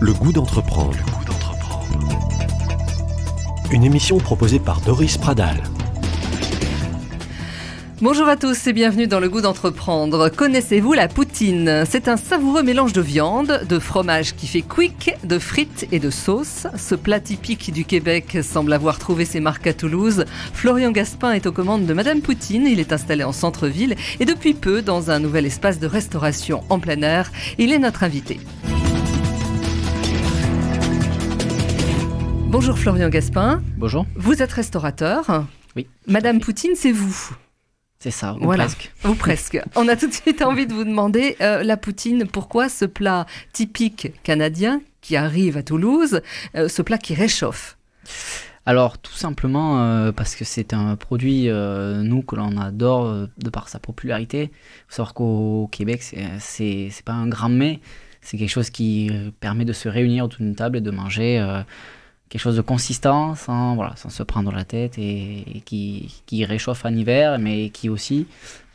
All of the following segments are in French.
Le goût d'entreprendre. Une émission proposée par Doris Pradal. Bonjour à tous et bienvenue dans le goût d'entreprendre. Connaissez-vous la poutine C'est un savoureux mélange de viande, de fromage qui fait quick, de frites et de sauce. Ce plat typique du Québec semble avoir trouvé ses marques à Toulouse. Florian Gaspin est aux commandes de Madame Poutine. Il est installé en centre-ville et depuis peu dans un nouvel espace de restauration en plein air. Il est notre invité. Bonjour Florian Gaspin. Bonjour. Vous êtes restaurateur. Oui. Madame Poutine, c'est vous. C'est ça, vous presque. Ou presque. On a tout de suite envie de vous demander, euh, la poutine, pourquoi ce plat typique canadien qui arrive à Toulouse, euh, ce plat qui réchauffe alors tout simplement euh, parce que c'est un produit, nous, que l'on adore de par sa popularité. Il savoir qu'au Québec, c'est pas un grand mets, c'est quelque chose qui permet de se réunir autour d'une table et de manger quelque chose de consistant, sans, hein, voilà, sans se prendre la tête et, qui, qui, réchauffe en hiver, mais qui aussi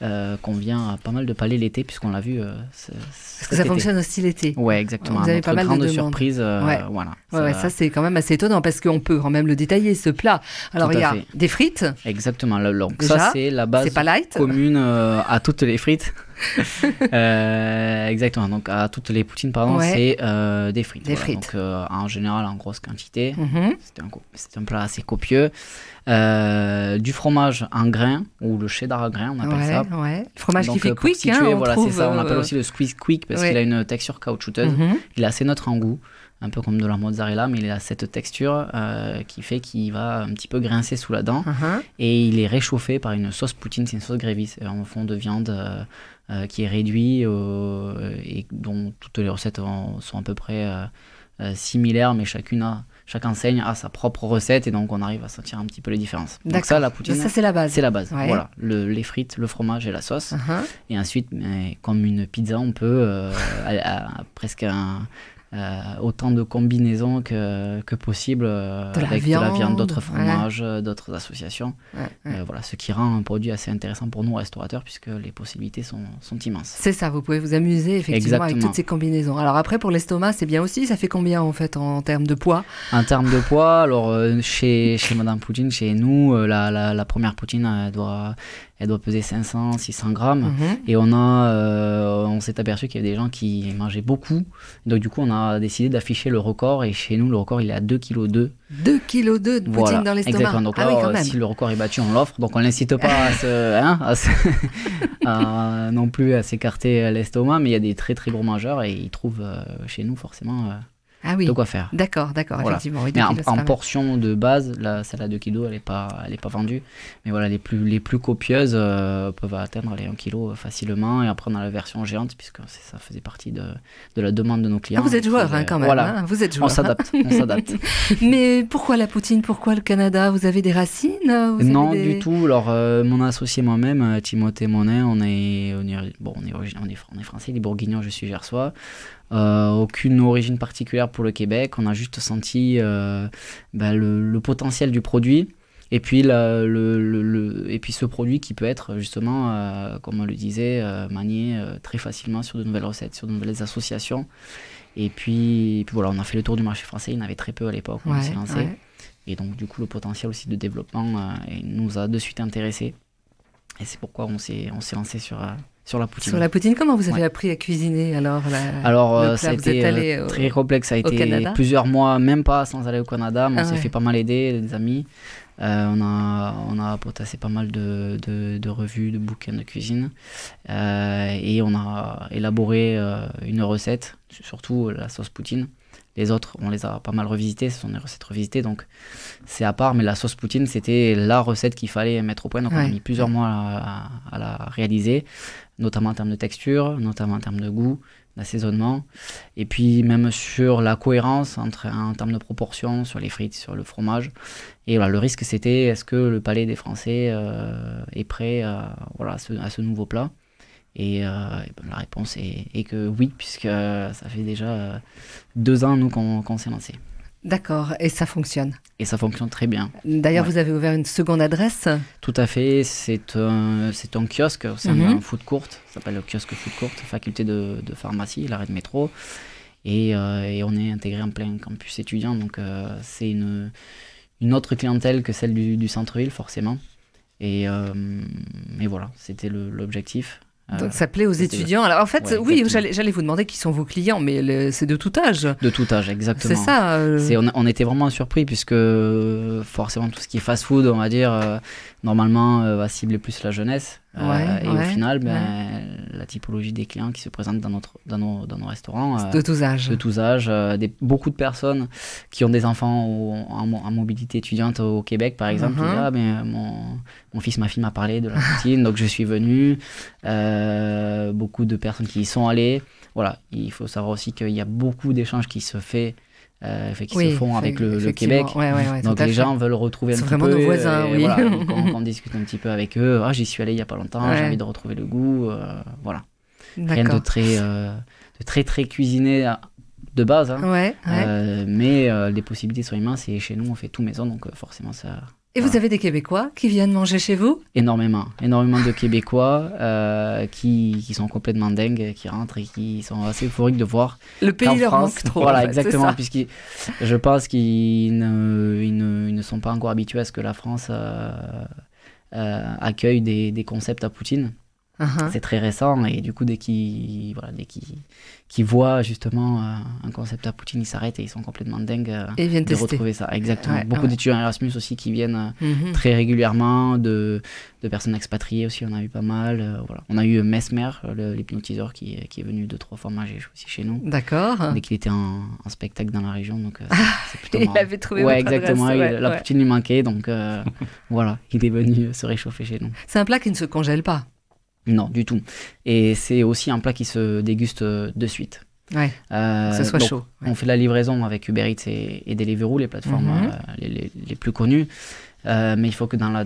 euh, convient à pas mal de palais l'été, puisqu'on l'a vu. Euh, ce, Parce que ça fonctionne aussi l'été. Ouais, exactement. Vous avez pas mal de surprises. Euh, voilà. ça, c'est quand même assez étonnant parce qu'on peut quand même le détailler ce plat. Alors il y a des frites. Exactement. Donc ça c'est la base commune euh, à toutes les frites. Euh, exactement. Donc, à toutes les poutines, pardon, c'est euh, des frites. Des frites. Donc, euh, en général, en grosse quantité. Mm-hmm. c'était C'est un, plat assez copieux. du fromage en grain, ou le cheddar à grain, on appelle ça. Ouais. fromage qui fait quick, hein, on voilà, c'est ça. On appelle aussi le squeeze quick parce qu'il a une texture caoutchouteuse. Mm-hmm. Il a assez notre en goût un peu comme de la mozzarella, mais il a cette texture euh, qui fait qu'il va un petit peu grincer sous la dent. Uh-huh. Et il est réchauffé par une sauce poutine, c'est une sauce grévisse, en fond de viande euh, euh, qui est réduite, et dont toutes les recettes sont à peu près similaires, mais chacune a chaque enseigne a sa propre recette et donc on arrive à sentir un petit peu les différences. Donc ça, la poutine, ça c'est la base. C'est la base. Voilà, les frites, le fromage et la sauce. Uh-huh. Et ensuite, mais, comme une pizza, on peut presque un, euh, autant de combinaisons que, que possible euh, avec viande, de la viande, d'autres fromages, euh, d'autres associations. voilà, ce qui rend un produit assez intéressant pour nous restaurateurs puisque les possibilités sont, immenses. C'est ça, vous pouvez vous amuser effectivement avec toutes ces combinaisons. Alors après pour l'estomac c'est bien aussi, ça fait combien en fait en, termes de poids En termes de poids, alors chez, chez Madame Poutine, chez nous, la, la première poutine doit elle doit peser 500, 600 grammes. Mhm. Et on, a, euh, on s'est aperçu qu'il y avait des gens qui mangeaient beaucoup. Donc, du coup, on a décidé d'afficher le record. Et chez nous, le record, il est à 2,2 kg. 2 kg de poutine dans l'estomac. Exactement. Donc, ah si le record est battu, on l'offre. Donc, on n'incite pas à, hein, à non plus à s'écarter l'estomac. Mais il y a des très, très gros mangeurs et ils trouvent euh, chez nous, forcément. Euh, ah oui. de quoi faire. D'accord, d'accord, effectivement. en, portion de base, la salade de kilo, elle n'est pas, elle pas vendue. Mais voilà, les plus, les plus copieuses euh, peuvent atteindre les 1 kg euh, facilement et après on a la version géante, puisque ça faisait partie de, de la demande de nos clients. Ah, vous êtes joueur hein, quand même. Voilà. Hein, vous êtes joueur. On hein. s'adapte, on s'adapte. mais pourquoi la poutine Pourquoi le Canada Vous avez des racines euh, Non, du tout. Alors, mon associé moi-même, Timothée Monet, on est, on est, bon, on est, on est, français, les Bourguignons, je suis gersois. aucune origine particulière pour le Québec. On a juste senti euh, bah, le, potentiel du produit. Et puis, le, et puis ce produit qui peut être justement, euh, comme on le disait, euh, manié euh, très facilement sur de nouvelles recettes, sur de nouvelles associations. Et puis, voilà, on a fait le tour du marché français, il y en avait très peu à l'époque, on s'est lancé. Et donc du coup, le potentiel aussi de développement nous a de suite intéressé. Et c'est pourquoi on s'est lancé sur, sur la poutine. Sur la poutine, comment vous avez appris à cuisiner alors Alors, euh, ça a été euh, très complexe. Ça a été plusieurs mois, même pas sans aller au Canada, mais on ah s'est fait pas mal aider, des amis. Euh, on, a, on a potassé pas mal de, de, revues, de bouquins de cuisine. et on a élaboré une recette, surtout la sauce poutine. Les autres, on les a pas mal revisités ce sont des recettes revisitées, donc c'est à part. Mais la sauce poutine, c'était la recette qu'il fallait mettre au point. Donc on a mis plusieurs mois à la réaliser notamment en termes de texture, notamment en termes de goût, d'assaisonnement, et puis même sur la cohérence entre, en termes de proportions, sur les frites, sur le fromage. Et voilà, le risque c'était est-ce que le palais des Français euh, est prêt à, voilà, à ce, nouveau plat et, euh, ben, la réponse est, que oui, puisque euh, ça fait déjà deux ans nous qu'on s'est lancé. D'accord, et ça fonctionne. Et ça fonctionne très bien. D'ailleurs, vous avez ouvert une seconde adresse Tout à fait, c'est un, euh, c'est un kiosque, c'est mhm. un, food court, ça s'appelle le kiosque foot court, faculté de, pharmacie, l'arrêt de métro. Euh, et, on est intégré en plein campus étudiant, donc euh, c'est une, autre clientèle que celle du, centre-ville, forcément. Et, et voilà, c'était l'objectif. Ah Donc ça plaît aux étudiants. Alors en fait, oui, j'allais vous demander qui sont vos clients, mais c'est de tout âge. De tout âge, exactement. C'est ça. Euh. On, était vraiment surpris puisque euh, forcément tout ce qui est fast-food, on va dire, euh, normalement va cibler plus la jeunesse. Euh, et au final, ben, la typologie des clients qui se présentent dans, notre, dans, nos, dans nos restaurants. Euh, de tous âges. De tous âges. Euh, des, beaucoup de personnes qui ont des enfants en, mobilité étudiante au Québec, par exemple, uh-huh. ah, ben, mon, mon, fils, ma fille m'a parlé de la routine, donc je suis venu. beaucoup de personnes qui y sont allées. Voilà, il faut savoir aussi qu'il y a beaucoup d'échanges qui se fait euh, fait, qui se font avec le, Québec. donc les gens veulent retrouver un petit vraiment nos voisins, on, discute un petit peu avec eux. Ah, j'y suis allé il n'y a pas longtemps, j'ai envie de retrouver le goût. Euh, voilà. Rien de très, euh, de très, très cuisiné hein, de base. Hein. mais les possibilités sont immenses et chez nous, on fait tout maison, donc forcément, ça, et vous avez des Québécois qui viennent manger chez vous Énormément, énormément de Québécois euh, qui, qui, sont complètement dingues, qui rentrent et qui sont assez euphoriques de voir. Le pays leur manque trop. Voilà, exactement, puisque je pense qu'ils ne, ne, sont pas encore habitués à ce que la France euh, euh, accueille des, des, concepts à Poutine. Uh-huh. C'est très récent et du coup, dès qu'ils voient justement euh, un concept à Poutine, ils s'arrêtent et ils sont complètement dingues euh, de retrouver ça. Exactement. Beaucoup d'étudiants Erasmus aussi qui viennent euh, mm-hmm. très régulièrement, de, personnes expatriées aussi, on a eu pas mal. voilà. On a eu Mesmer, l'hypnotiseur qui, qui, est venu deux, trois fois manger aussi chez nous. D'accord. Dès qu'il était en, spectacle dans la région. Donc, ah, c'est plutôt il avait trouvé Ouais, exactement. Adresse, il, la Poutine lui manquait, donc voilà, il est venu se réchauffer chez nous. C'est un plat qui ne se congèle pas non, du tout. Et c'est aussi un plat qui se déguste euh, de suite. Ouais, euh, que ce soit chaud. On fait la livraison avec Uber Eats et, Deliveroo, les plateformes mhm. euh, les, les, plus connues. mais il faut que dans, la,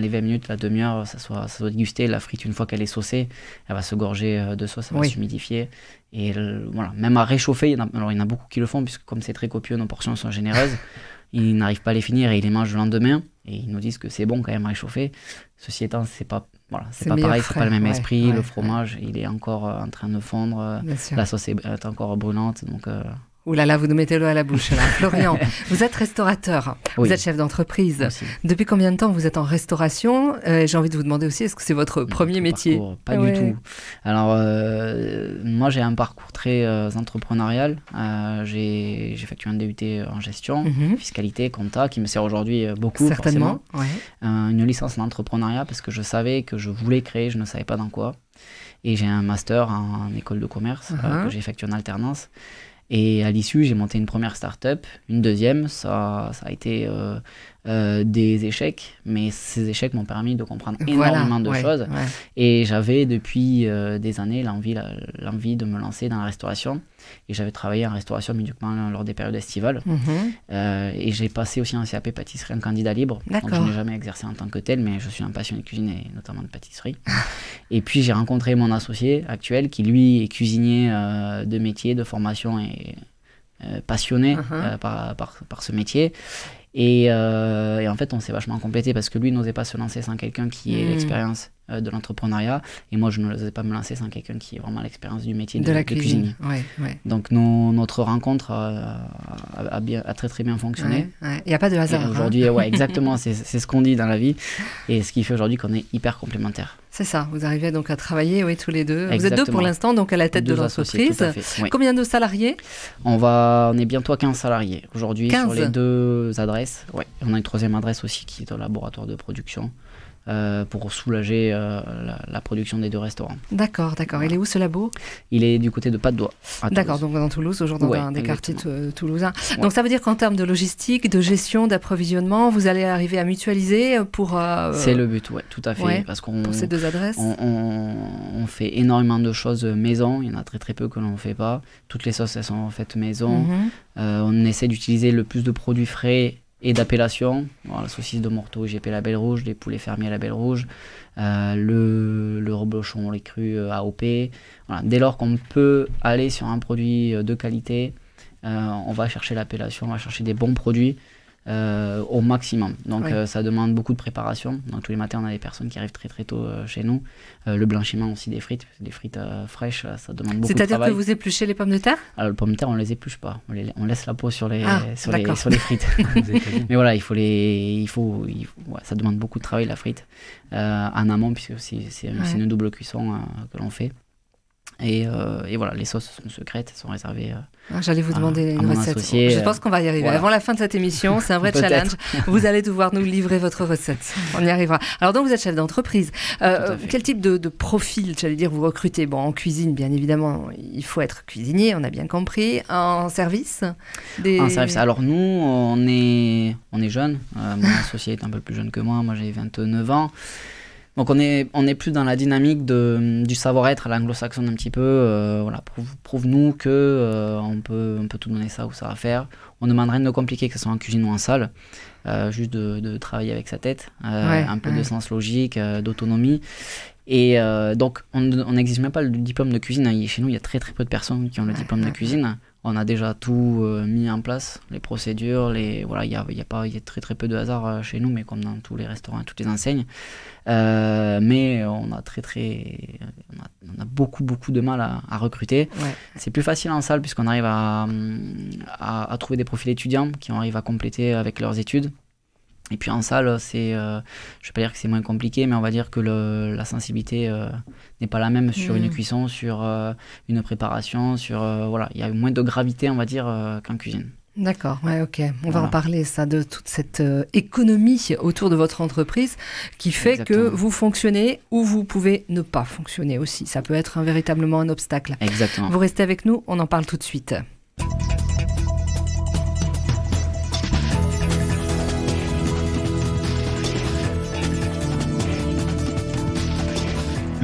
les 20 minutes, la demi-heure, ça soit, ça soit dégusté. La frite, une fois qu'elle est saucée, elle va se gorger de sauce, elle va s'humidifier. Et voilà, même à réchauffer, alors il y en a beaucoup qui le font, puisque comme c'est très copieux, nos portions sont généreuses. ils n'arrivent pas à les finir et ils les mangent le lendemain. Et ils nous disent que c'est bon quand même à réchauffer. Ceci étant, c'est pas voilà, c'est pas pareil, c'est pas le même esprit. le fromage, il est encore euh, en train de fondre, la sauce est, encore brûlante, donc. Euh, Ouh là là, vous nous mettez le à la bouche. Florian, vous êtes restaurateur, vous êtes chef d'entreprise. Depuis combien de temps vous êtes en restauration euh, J'ai envie de vous demander aussi, est-ce que c'est votre premier métier Pas du tout. Alors, euh, moi j'ai un parcours très euh, entrepreneurial. Euh, j'ai effectué un DUT en gestion, mhm. fiscalité, compta, qui me sert aujourd'hui beaucoup. Certainement. une licence en entrepreneuriat parce que je savais que je voulais créer, je ne savais pas dans quoi. Et j'ai un master en, école de commerce uh-huh. que j'ai effectué en alternance. Et à l'issue, j'ai monté une première start-up, une deuxième. Ça, a été euh, euh, des échecs, mais ces échecs m'ont permis de comprendre énormément de choses. Et j'avais depuis euh, des années l'envie de me lancer dans la restauration et j'avais travaillé en restauration uniquement lors des périodes estivales. Mhm. Euh, et j'ai passé aussi un CAP pâtisserie en candidat libre. Donc je n'ai jamais exercé en tant que tel, mais je suis un passionné de cuisine et notamment de pâtisserie. et puis j'ai rencontré mon associé actuel qui lui est cuisinier euh, de métier, de formation et euh, passionné uh-huh. par, par, par ce métier. Euh, et, en fait, on s'est vachement complété parce que lui n'osait pas se lancer sans quelqu'un qui ait hmm. l'expérience euh, de l'entrepreneuriat. Et moi, je n'osais pas me lancer sans quelqu'un qui ait vraiment l'expérience du métier de, de la cuisine. Ouais, Donc, notre rencontre euh, a, très très bien fonctionné. Il n'y a pas de hasard. Hein. Aujourd'hui, ouais, exactement, c'est ce qu'on dit dans la vie. Et ce qui fait aujourd'hui qu'on est hyper complémentaires. C'est ça, vous arrivez donc à travailler oui, tous les deux. Vous êtes deux pour l'instant, donc à la tête de l'entreprise. Oui. Combien de salariés on, va, on est bientôt à 15 salariés aujourd'hui sur les deux adresses on a une troisième adresse aussi qui est au laboratoire de production. Euh, pour soulager euh, la, production des deux restaurants. D'accord, d'accord. Il est où ce labo Il est du côté de Pas de Doigt. D'accord, donc dans Toulouse, aujourd'hui dans des quartiers euh, toulousains. Donc ça veut dire qu'en termes de logistique, de gestion, d'approvisionnement, vous allez arriver à mutualiser pour. C'est le but, oui, tout à fait. parce qu'on, pour ces deux adresses on, fait énormément de choses maison. Il y en a très très peu que l'on ne fait pas. Toutes les sauces, elles sont faites maison. Mhm. on essaie d'utiliser le plus de produits frais et d'appellation. la saucisse de Morteau, la belle Rouge, les poulets fermiers belle Rouge, euh, le, le reblochon, les crus AOP. Euh, dès lors qu'on peut aller sur un produit euh, de qualité, on va chercher l'appellation, on va chercher des bons produits euh, au maximum. Donc euh, ça demande beaucoup de préparation. Donc tous les matins, on a des personnes qui arrivent très très tôt euh, chez nous. le blanchiment aussi des frites, des frites fraîches, ça demande beaucoup de travail. C'est-à-dire que vous épluchez les pommes de terre Alors ah, les pommes de terre, on les épluche pas. On, laisse la peau sur les, ah, sur, les sur les, frites. Mais voilà, il faut les, il faut, ça demande beaucoup de travail la frite en amont puisque c'est une double cuisson que l'on fait. Euh, et, voilà, les sauces sont secrètes, elles sont réservées. Euh, ah, j'allais vous demander une recette. Je euh, pense qu'on va y arriver. Avant la fin de cette émission, c'est un vrai challenge. Vous allez devoir nous livrer votre recette. On y arrivera. Alors donc vous êtes chef d'entreprise. quel type de, profil, j'allais dire, vous recrutez Bon, en cuisine, bien évidemment, il faut être cuisinier, on a bien compris. En service En service. Alors nous, on est, on est jeunes. mon associé est un peu plus jeune que moi. Moi, j'ai 29 ans. Donc on est, on plus dans la dynamique de, du savoir-être à l'anglo-saxonne un petit peu. Euh, voilà, prouve-nous que euh, on, peut, tout donner ça ou ça va faire. On ne demande rien de compliqué, que ce soit en cuisine ou en salle. Euh, juste de, travailler avec sa tête, un peu de sens logique, d'autonomie. Et donc on n'existe même pas le diplôme de cuisine. Chez nous, il y a très très peu de personnes qui ont le diplôme de cuisine on a déjà tout euh, mis en place, les procédures, les voilà, il y a, pas y a très très peu de hasard euh, chez nous, mais comme dans tous les restaurants, toutes les enseignes. Euh, mais on a très très, on a, beaucoup beaucoup de mal à, recruter. C'est plus facile en salle puisqu'on arrive à, à, trouver des profils étudiants qui arrivent à compléter avec leurs études. Et puis en salle, c'est, ne euh, je vais pas dire que c'est moins compliqué, mais on va dire que la sensibilité euh, n'est pas la même sur une mm. cuisson, sur euh, une préparation, sur voilà, il y a moins de gravité, on va dire, qu'en cuisine. D'accord, ok. On va en parler, ça, de toute cette économie autour de votre entreprise qui fait que vous fonctionnez ou vous pouvez ne pas fonctionner aussi. Ça peut être un, véritablement un obstacle. Exactement. Vous restez avec nous, on en parle tout de suite.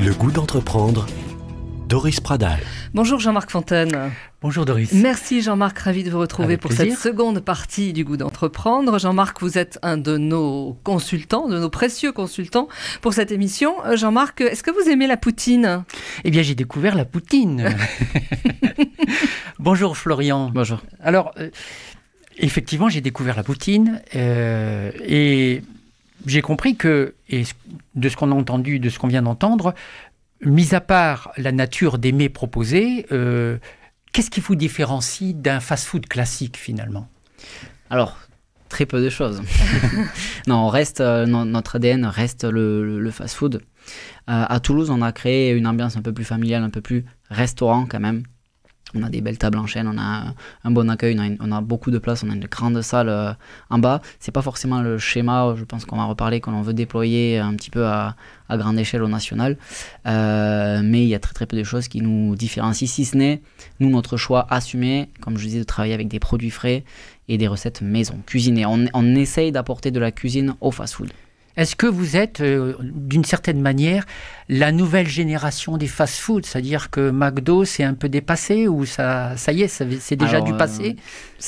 Le goût d'entreprendre. Doris Pradal. Bonjour Jean-Marc Fontaine. Bonjour Doris. Merci Jean-Marc, ravi de vous retrouver pour cette seconde partie du goût d'entreprendre. Jean-Marc, vous êtes un de nos consultants, de nos précieux consultants pour cette émission. Euh, Jean-Marc, est-ce que vous aimez la poutine Eh bien, j'ai découvert la poutine. Bonjour Florian. Bonjour. Alors, euh, effectivement, j'ai découvert la poutine euh, et j'ai compris que, et de ce qu'on a entendu, de ce qu'on vient d'entendre, mis à part la nature des mets proposés, euh, qu'est-ce qui vous différencie d'un fast-food classique finalement Alors, très peu de choses. non, reste, euh, notre ADN reste le, fast-food. Euh, à Toulouse, on a créé une ambiance un peu plus familiale, un peu plus restaurant quand même. On a des belles tables en chaîne, on a euh, un bon accueil, on a, beaucoup de place, on a une grande salle euh, en bas. C'est pas forcément le schéma, je pense qu'on va reparler, on veut déployer euh, un petit peu à, grande échelle au national. mais il y a très très peu de choses qui nous différencient, si ce n'est nous notre choix assumé, comme je disais, de travailler avec des produits frais et des recettes maison, cuisinées. on essaye d'apporter de la cuisine au fast-food. Est-ce que vous êtes, euh, d'une certaine manière, la nouvelle génération des fast foods cest C'est-à-dire que McDo, c'est un peu dépassé ou ça, y est, c'est déjà du euh, passé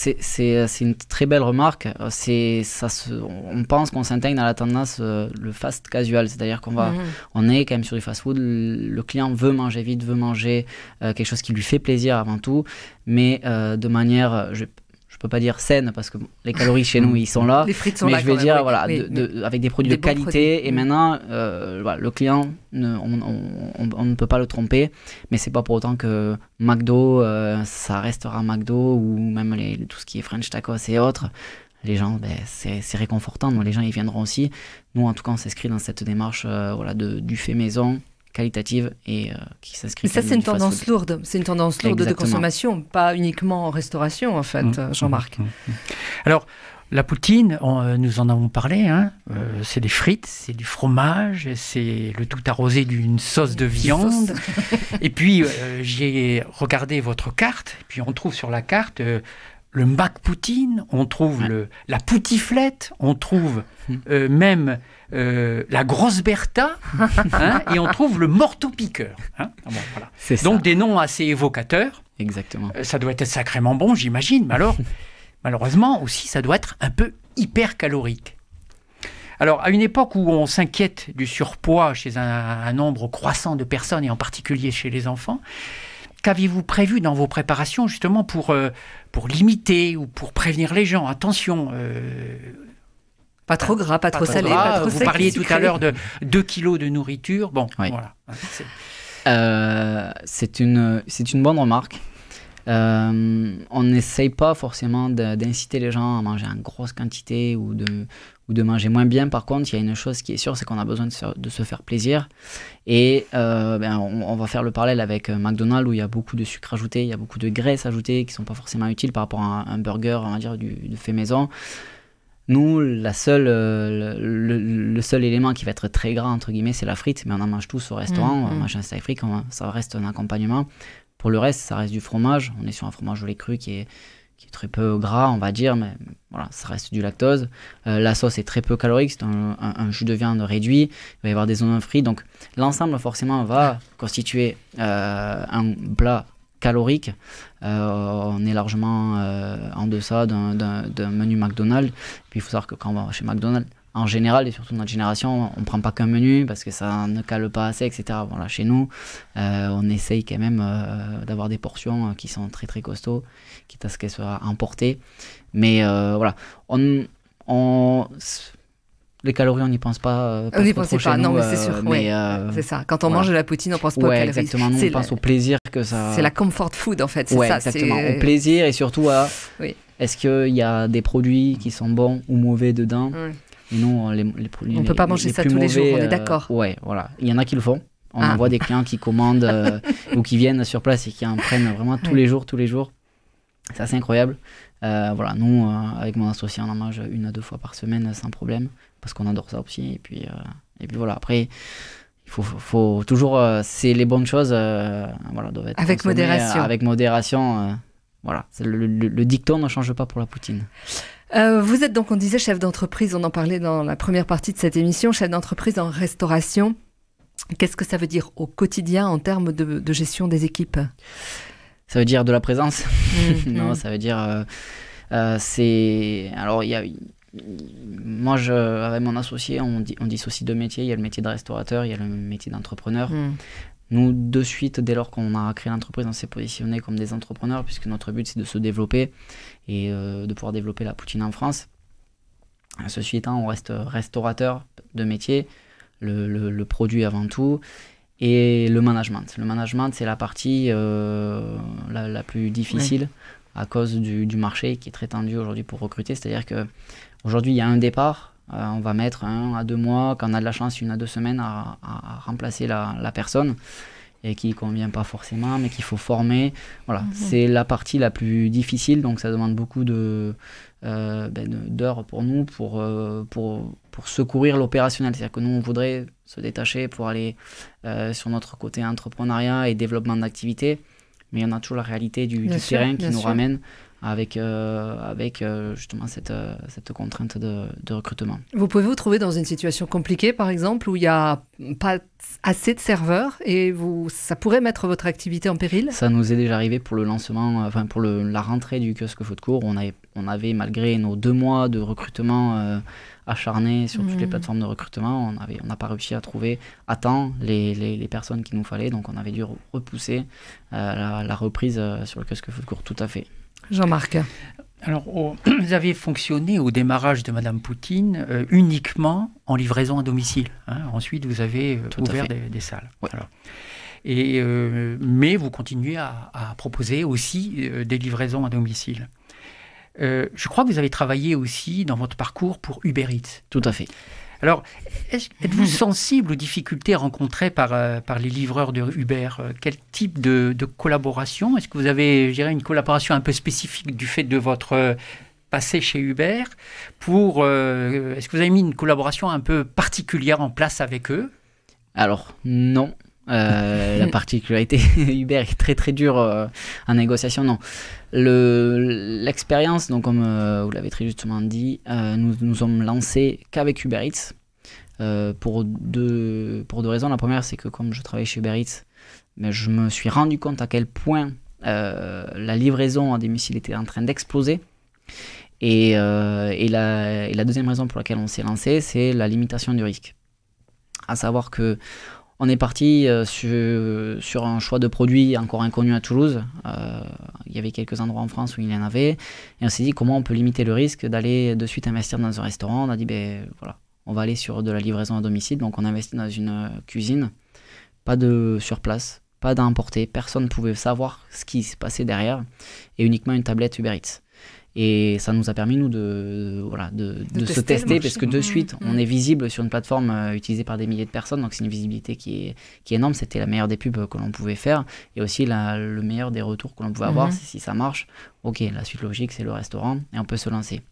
euh, C'est une très belle remarque. on pense qu'on s'intègre dans la tendance le fast casual, c'est-à-dire qu'on va, mhm. on est quand même sur du fast-food. Le client veut manger vite, veut manger quelque chose qui lui fait plaisir avant tout, mais de manière, je, pas dire saine parce que les calories chez nous mm. ils sont là. mais je vais dire voilà avec des produits de qualité et mm. maintenant euh, voilà, le client on, on, ne peut pas le tromper mais c'est pas pour autant que McDo euh, ça restera McDo ou même les, tout ce qui est French tacos et autres les gens, ben, c'est réconfortant. les gens, ils viendront aussi. Nous, en tout cas, on s'inscrit dans cette démarche euh, voilà, de, du fait maison, qualitative et euh, qui s'inscrit. Ça, c'est une, tendance lourde. C'est une tendance lourde de consommation, pas uniquement en restauration, en fait, hum, euh, Jean-Marc. Hum, hum, Alors, la poutine, euh, nous en avons parlé, hein, c'est des frites, c'est du fromage, c'est le tout arrosé d'une sauce de viande. et puis, j'ai regardé votre carte, et puis on trouve sur la carte le Mac Poutine, on trouve le, la poutiflette, on trouve euh, même euh, la grosse Bertha, hein, et on trouve le morteau-piqueur. Hein. Ah Donc des noms assez évocateurs. Exactement. Euh, ça doit être sacrément bon, j'imagine, mais alors, malheureusement aussi, ça doit être un peu hyper calorique. Alors, à une époque où on s'inquiète du surpoids chez un nombre croissant de personnes, et en particulier chez les enfants, Qu'aviez-vous prévu dans vos préparations justement pour, euh, pour limiter ou pour prévenir les gens Attention euh, pas trop gras, pas, trop salé, pas trop Vous parliez tout à l'heure de 2 kilos de nourriture. Bon, voilà. Euh, c'est une, une bonne remarque. Euh, on n'essaye pas forcément d'inciter les gens à manger en grosse quantité ou de, ou de manger moins bien. Par contre, il y a une chose qui est sûre, c'est qu'on a besoin de se, faire plaisir. Et euh, ben, on, va faire le parallèle avec euh, McDonald's où il y a beaucoup de sucre ajouté, il y a beaucoup de graisse ajoutée qui ne sont pas forcément utiles par rapport à un, burger, on va dire, du, fait maison. Nous, la seule, le, seul élément qui va être très gras, entre guillemets, c'est la frite, mais on en mange tous au restaurant, mmh, on mmh. mange un steak frites, ça reste un accompagnement. Pour le reste, ça reste du fromage. On est sur un fromage au lait cru qui est, très peu gras, on va dire, mais voilà, ça reste du lactose. Euh, la sauce est très peu calorique, c'est un, jus de viande réduit, il va y avoir des zones frites. donc l'ensemble forcément va constituer euh, un plat calorique. Euh, on est largement en deçà d'un menu McDonald's. puis il faut savoir que quand on va chez McDonald's, en général, et surtout notre génération, on ne prend pas qu'un menu parce que ça ne cale pas assez, etc. là chez nous, euh, on essaye quand même euh, d'avoir des portions euh, qui sont très très costauds, quitte à ce qu'elles soient emportées. Mais voilà, on, les calories, on n'y pense pas. on n'y pense pas, non, mais c'est sûr. c'est ça. Quand on mange de la poutine, on ne pense pas aux calories. Exactement, on pense au plaisir que ça. C'est la comfort food, en fait. c'est ça, exactement. Au plaisir et surtout à. Est-ce qu'il y a des produits qui sont bons ou mauvais dedans on ne peut pas manger ça tous les jours, on est euh, d'accord. ouais, voilà. Il y en a qui le font. On en ah. envoie des clients qui commandent euh, ou qui viennent sur place et qui en prennent vraiment tous les jours, tous les jours. Ça, c'est incroyable. Euh, voilà, nous, avec mon associé, on en mange une à deux fois par semaine sans problème, parce qu'on adore ça aussi. Et puis, et puis voilà, après, il faut, toujours, c'est les bonnes choses, voilà, doivent être avec modération. Avec modération, voilà, le, le, dicton ne change pas pour la poutine. Euh, vous êtes donc, on disait, chef d'entreprise, on en parlait dans la première partie de cette émission, chef d'entreprise en restauration. Qu'est-ce que ça veut dire au quotidien en termes de, gestion des équipes Ça veut dire de la présence. Mm, mm. non, ça veut dire. Euh, euh, c'est. Alors, il y Moi, je, avec mon associé, on, dit, on dissocie deux métiers. Il y a le métier de restaurateur, il y a le métier d'entrepreneur. Mm. Nous, de suite, dès lors qu'on a créé l'entreprise, on s'est positionné comme des entrepreneurs, puisque notre but, c'est de se développer et euh, de pouvoir développer la poutine en France. Ceci étant, on reste restaurateur de métier, le, produit avant tout, et le management. Le management, c'est la partie euh, la, plus difficile à cause du, marché qui est très tendu aujourd'hui pour recruter. C'est-à-dire qu'aujourd'hui, il y a un départ, euh, on va mettre un à deux mois, quand on a de la chance, une à deux semaines à, remplacer la, personne et qui ne convient pas forcément, mais qu'il faut former. Voilà, mhm. c'est la partie la plus difficile, donc ça demande beaucoup de, euh, ben, d'heures pour nous pour, euh, pour, pour secourir l'opérationnel. C'est-à-dire que nous, on voudrait se détacher pour aller sur notre côté entrepreneuriat et développement d'activité, mais on a toujours la réalité du, terrain qui nous ramène avec, euh, avec euh, justement cette, euh, cette contrainte de, recrutement. Vous pouvez vous trouver dans une situation compliquée, par exemple, où il n'y a pas assez de serveurs et vous, ça pourrait mettre votre activité en péril Ça nous est déjà arrivé pour le lancement, enfin pour la rentrée du kiosque de court On avait, on avait, malgré nos deux mois de recrutement acharné sur toutes les hmm. plateformes de recrutement, on n'a on pas réussi à trouver à temps les, les, personnes qu'il nous fallait. Donc on avait dû repousser la, reprise sur le kiosque de court tout à fait. Jean-Marc. Alors, vous avez fonctionné au démarrage de Madame Poutine euh, uniquement en livraison à domicile. Hein. Ensuite, vous avez euh, ouvert des, salles. Et, euh, mais vous continuez à, à proposer aussi des livraisons à domicile. je crois que vous avez travaillé aussi dans votre parcours pour Uber Eats. Tout à fait. Alors, êtes-vous sensible aux difficultés rencontrées par, euh, par les livreurs de Uber euh, Quel type de, collaboration Est-ce que vous avez, je dirais, une collaboration un peu spécifique du fait de votre euh, passé chez Uber pour Est-ce que vous avez mis une collaboration un peu particulière en place avec eux Alors, non. Euh, la particularité Uber est très très dur euh, en négociation. Non, l'expérience, donc comme euh, vous l'avez très justement dit, nous nous sommes lancés qu'avec Uber Eats pour deux pour deux raisons. La première, c'est que comme je travaille chez Uber Eats, mais ben, je me suis rendu compte à quel point la livraison à domicile était en train d'exploser. Et, et, la, et la deuxième raison pour laquelle on s'est lancé, c'est la limitation du risque. À savoir que on est parti euh, sur, un choix de produits encore inconnu à Toulouse. Euh, il y avait quelques endroits en France où il y en avait. Et on s'est dit comment on peut limiter le risque d'aller de suite investir dans un restaurant. On a dit, ben voilà, on va aller sur de la livraison à domicile. Donc on investit dans une euh, cuisine, pas de sur place, pas d'importer. Personne ne pouvait savoir ce qui se passait derrière. Et uniquement une tablette Uber Eats. Et ça nous a permis, nous, de, voilà, de, se tester, parce que de mmh. suite, on mmh. est visible sur une plateforme euh, utilisée par des milliers de personnes, donc c'est une visibilité qui est, énorme. C'était la meilleure des pubs que l'on pouvait faire, et aussi le meilleur des retours que l'on pouvait avoir, avoir, mmh. si ça marche, ok, la suite logique, c'est le restaurant, et on peut se lancer.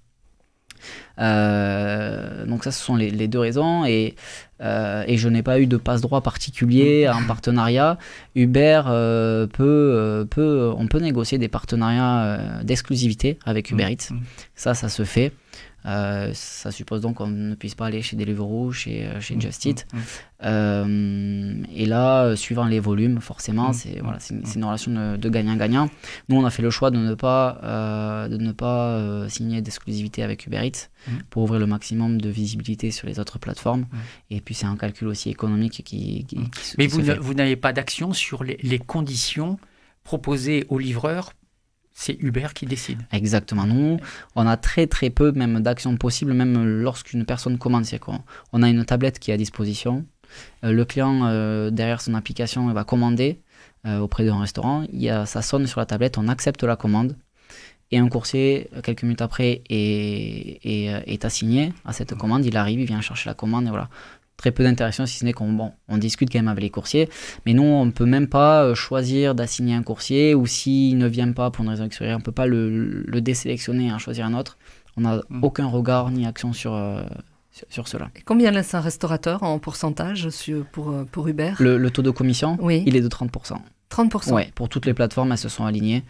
Euh, donc ça, ce sont les, deux raisons. Et, euh, et je n'ai pas eu de passe-droit particulier, à un partenariat. Uber euh, peut, peut, on peut négocier des partenariats d'exclusivité avec Uber mmh. Eats. Mmh. Ça, ça se fait. Euh, ça suppose donc qu'on ne puisse pas aller chez Deliveroo, chez, euh, chez mmh, Just Eat. Mmh, mmh. Euh, et là, suivant les volumes, forcément, c'est voilà, une, une, relation de gagnant-gagnant. Nous, on a fait le choix de ne pas, de ne pas signer d'exclusivité avec Uber Eats pour ouvrir le maximum de visibilité sur les autres plateformes. Et puis, c'est un calcul aussi économique qui. qui, fait. Mais vous n'avez pas d'action sur les, les conditions proposées aux livreurs c'est Uber qui décide. Exactement. Nous, on a très très peu même d'actions possibles, même lorsqu'une personne commande. Quoi. On a une tablette qui est à disposition. Euh, le client, euh, derrière son application, va commander euh, auprès d'un restaurant. Il ça sonne sur la tablette, on accepte la commande. Et un coursier, quelques minutes après, est, est assigné à cette commande. Il arrive, il vient chercher la commande. Et voilà très peu d'intérêt si ce n'est qu'on discute quand même avec les coursiers. Mais non, on ne peut même pas euh, choisir d'assigner un coursier, ou s'il ne vient pas pour une raison extérieure, on ne peut pas le, désélectionner et choisir un autre. On n'a mm. aucun regard ni action euh, sur, sur, cela. Et combien laisse un restaurateur en pourcentage pour, euh, pour Uber le, taux de commission, oui. il est de 30%. 30% pour toutes les plateformes, elles se sont alignées.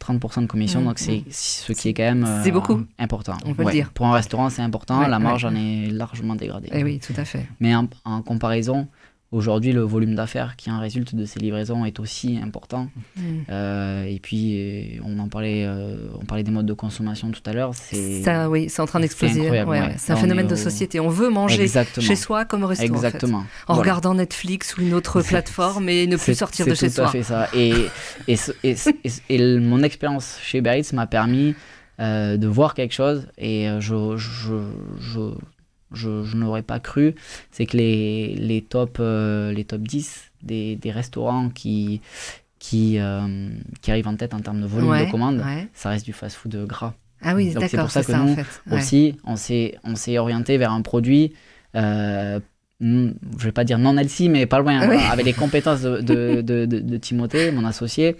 30% de commission, mm. donc mm. c'est ce qui est quand même euh, beaucoup. important. On peut dire. Pour un restaurant, c'est important, la marge en est largement dégradée. Et eh oui, tout à fait. Mais en comparaison, Aujourd'hui, le volume d'affaires qui en résulte de ces livraisons est aussi important. Mmh. Euh, et puis, euh, on en parlait, euh, on parlait des modes de consommation tout à l'heure. Ça, oui, c'est en train d'exploser. C'est un phénomène de société. On veut manger chez soi comme au restaurant. Exactement. En, regardant Netflix ou une autre plateforme et ne plus sortir de chez soi. C'est tout à fait ça. Et, mon expérience chez Beritz m'a permis de voir quelque chose et je, je, je, n'aurais pas cru, c'est que les, les, top, euh, les top 10 des, des restaurants qui, qui, euh, qui arrivent en tête en termes de volume de commandes, ça reste du fast-food gras. Ah oui, c'est pour ça que ça, nous aussi, on s'est orienté vers un produit euh, Mm, je vais pas dire non Elsie, mais pas loin, avec les compétences de, de, de, Timothée, mon associé,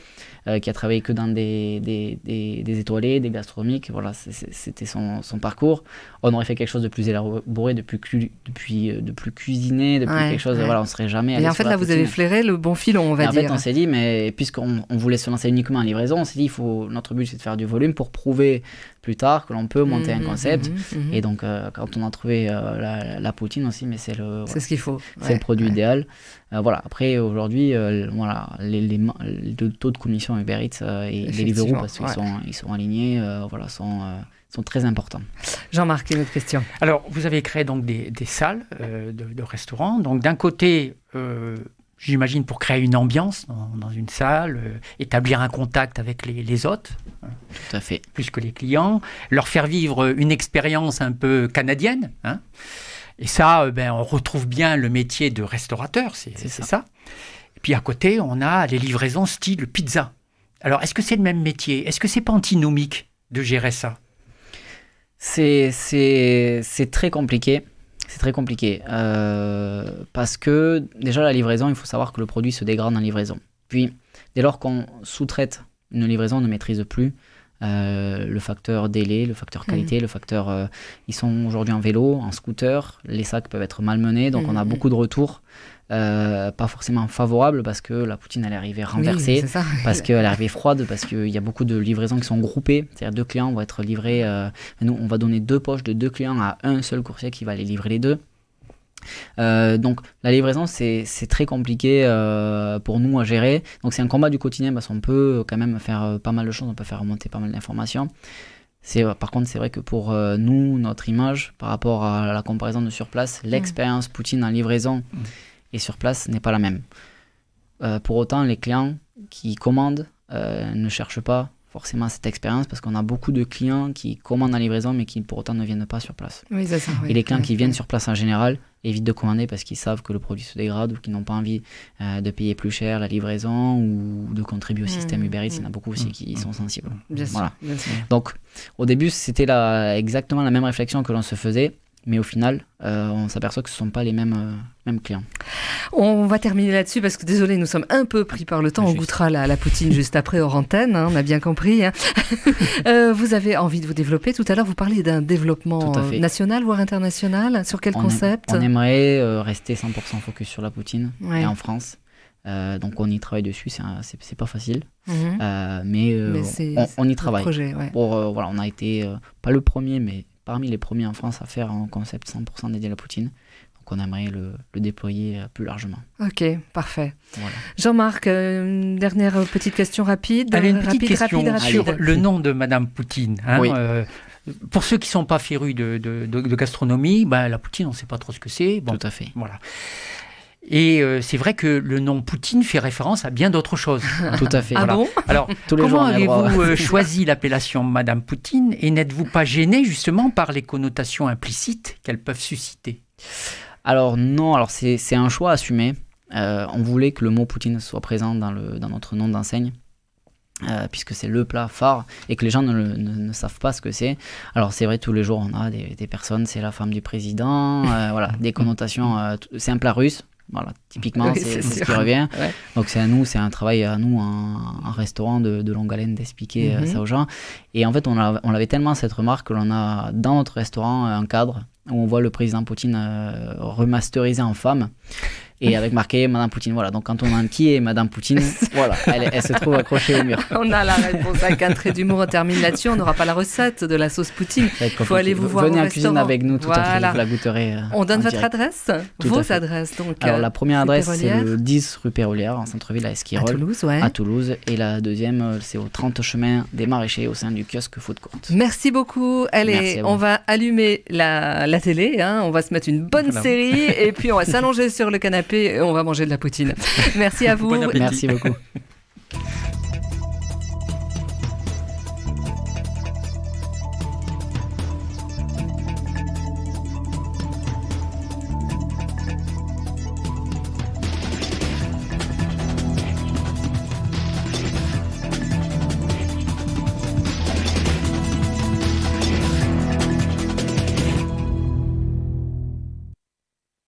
euh, qui a travaillé que dans des, des, des, étoilés, des gastronomiques. Voilà, c'était son, son, parcours. On aurait fait quelque chose de plus élaboré, de plus, depuis, euh, de plus cuisiné, de plus quelque chose. Voilà, on serait jamais. et en fait, là, vous avez flairé le bon filon, on va dire. En fait, on s'est dit, mais puisqu'on voulait se lancer uniquement en livraison, on s'est dit, il faut notre but, c'est de faire du volume pour prouver plus tard que l'on peut monter un mhm, concept. Mhm, mhm. Et donc, euh, quand on a trouvé euh, la, poutine aussi, mais c'est le. C'est ce qu'il faut. C'est le produit idéal. Euh, voilà. Après, aujourd'hui, voilà, les, taux de commission Uber Eats et Deliveroo, parce qu'ils sont, ils sont alignés, voilà, sont sont très importants. Jean-Marc, une autre question. Alors, vous avez créé donc des, salles de, restaurants. Donc, d'un côté, j'imagine, pour créer une ambiance dans, une salle, euh, établir un contact avec les, les hôtes. Tout à fait. Plus que les clients, leur faire vivre une expérience un peu canadienne. Hein. Et ça, euh, ben, on retrouve bien le métier de restaurateur, c'est ça. Et puis à côté, on a les livraisons style pizza. Alors, est-ce que c'est le même métier Est-ce que c'est pas antinomique de gérer ça C'est très compliqué. C'est très compliqué. Euh, parce que déjà, la livraison, il faut savoir que le produit se dégrade en livraison. Puis, dès lors qu'on sous-traite une livraison, on ne maîtrise plus euh, le facteur délai, le facteur hmm. qualité, le facteur. Euh, ils sont aujourd'hui en vélo, en scooter, les sacs peuvent être malmenés, donc on a hmm. beaucoup de retours euh, pas forcément favorable parce que la Poutine elle est arrivée renversée, parce qu'elle est arrivée froide, parce qu'il y a beaucoup de livraisons qui sont groupées, c'est-à-dire deux clients vont être livrés, euh, nous on va donner deux poches de deux clients à un seul coursier qui va les livrer les deux. Euh, donc la livraison c'est très compliqué pour nous à gérer. Donc c'est un combat du quotidien parce qu'on peut quand même faire pas mal de choses, on peut faire remonter pas mal d'informations. Par contre c'est vrai que pour nous, notre image par rapport à la comparaison de sur place, l'expérience Poutine en livraison et sur place n'est pas la même. Euh, pour autant, les clients qui commandent euh, ne cherchent pas forcément cette expérience parce qu'on a beaucoup de clients qui commandent en livraison mais qui pour autant ne viennent pas sur place. Et les clients qui viennent sur place en général évitent de commander parce qu'ils savent que le produit se dégrade ou qu'ils n'ont pas envie euh, de payer plus cher la livraison ou de contribuer au mmh, système Uber Eats. Il y en a mmh. beaucoup aussi mmh, qui sont sensibles. Donc au début, c'était exactement la même réflexion que l'on se faisait mais au final, euh, on s'aperçoit que ce ne sont pas les mêmes, euh, mêmes clients. On va terminer là-dessus parce que désolé, nous sommes un peu pris par le temps. on goûtera la, la poutine juste après hors antenne, hein, on a bien compris. Hein. Euh, vous avez envie de vous développer. Tout à l'heure, vous parliez d'un développement national, voire international. Sur quel concept On aimerait rester 100% focus sur la poutine et en France. donc on y travaille dessus, c'est pas facile, mhm. mais, on, y travaille. voilà, on a été pas le premier, mais parmi les premiers en France à faire un concept 100% dédié à la poutine. Donc on aimerait le, déployer euh, plus largement. Ok, parfait. Jean-Marc, euh, dernière petite question rapide. petite question sur le nom de Madame Poutine. Hein, euh, pour ceux qui ne sont pas férus de, gastronomie, ben, la poutine, on ne sait pas trop ce que c'est. Bon, Tout à fait. Voilà. Et euh, c'est vrai que le nom Poutine fait référence à bien d'autres choses. Tout à fait. Ah bon Alors, comment avez-vous euh, choisi l'appellation Madame Poutine et n'êtes-vous pas gêné justement par les connotations implicites qu'elles peuvent susciter Alors non, alors c'est un choix assumé. Euh, on voulait que le mot Poutine soit présent dans, le, dans notre nom d'enseigne. puisque c'est le plat phare et que les gens ne, ne, savent pas ce que c'est. Alors c'est vrai, tous les jours on a des, personnes, c'est la femme du président, voilà, des connotations, c'est un plat russe, voilà, typiquement, c'est ce qui revient. Donc, c'est à nous, c'est un travail à nous, un, restaurant de, longue haleine, d'expliquer euh, mhm. ça aux gens. Et en fait, on, avait tellement cette remarque que l'on a dans notre restaurant un cadre où on voit le président Poutine euh, remasterisé en femme et avec marqué Madame Poutine. Voilà, donc quand on a un qui et Madame Poutine, voilà, elle, se trouve accrochée au mur. On a la réponse avec un trait d'humour. On termine là-dessus. On n'aura pas la recette de la sauce Poutine. Il faut aller vous voir. Venez en cuisine avec nous, tout euh, à fait. la goûterez. On donne votre adresse Vos adresses, donc. Alors, euh, la première adresse, c'est le 10 rue Pérolière, en centre-ville à Esquirol. À Toulouse, À Toulouse. Et la deuxième, euh, c'est au 30 chemin des Maraîchers, au sein du kiosque de Court. Merci beaucoup. Allez, on va allumer la, télé. Hein. On va se mettre une bonne série et puis on va s'allonger sur le canapé on va manger de la poutine. Merci à vous. Merci beaucoup.